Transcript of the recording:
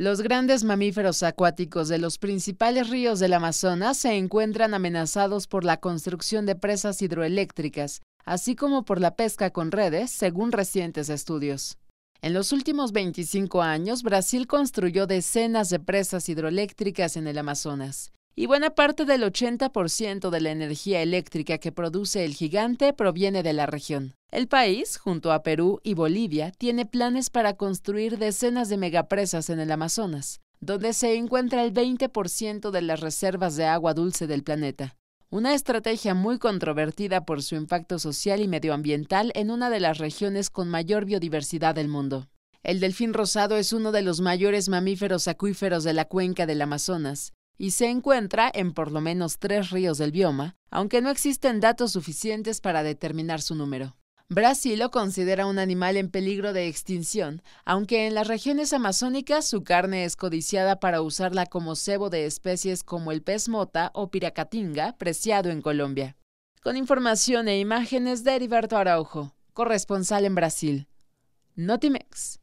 Los grandes mamíferos acuáticos de los principales ríos del Amazonas se encuentran amenazados por la construcción de presas hidroeléctricas, así como por la pesca con redes, según recientes estudios. En los últimos 25 años, Brasil construyó decenas de presas hidroeléctricas en el Amazonas y buena parte del 80% de la energía eléctrica que produce el gigante proviene de la región. El país, junto a Perú y Bolivia, tiene planes para construir decenas de megapresas en el Amazonas, donde se encuentra el 20% de las reservas de agua dulce del planeta. Una estrategia muy controvertida por su impacto social y medioambiental en una de las regiones con mayor biodiversidad del mundo. El delfín rosado es uno de los mayores mamíferos acuíferos de la cuenca del Amazonas y se encuentra en por lo menos tres ríos del bioma, aunque no existen datos suficientes para determinar su número. Brasil lo considera un animal en peligro de extinción, aunque en las regiones amazónicas su carne es codiciada para usarla como cebo de especies como el pez mota o piracatinga, preciado en Colombia. Con información e imágenes de Heriberto Araujo, corresponsal en Brasil. Notimex.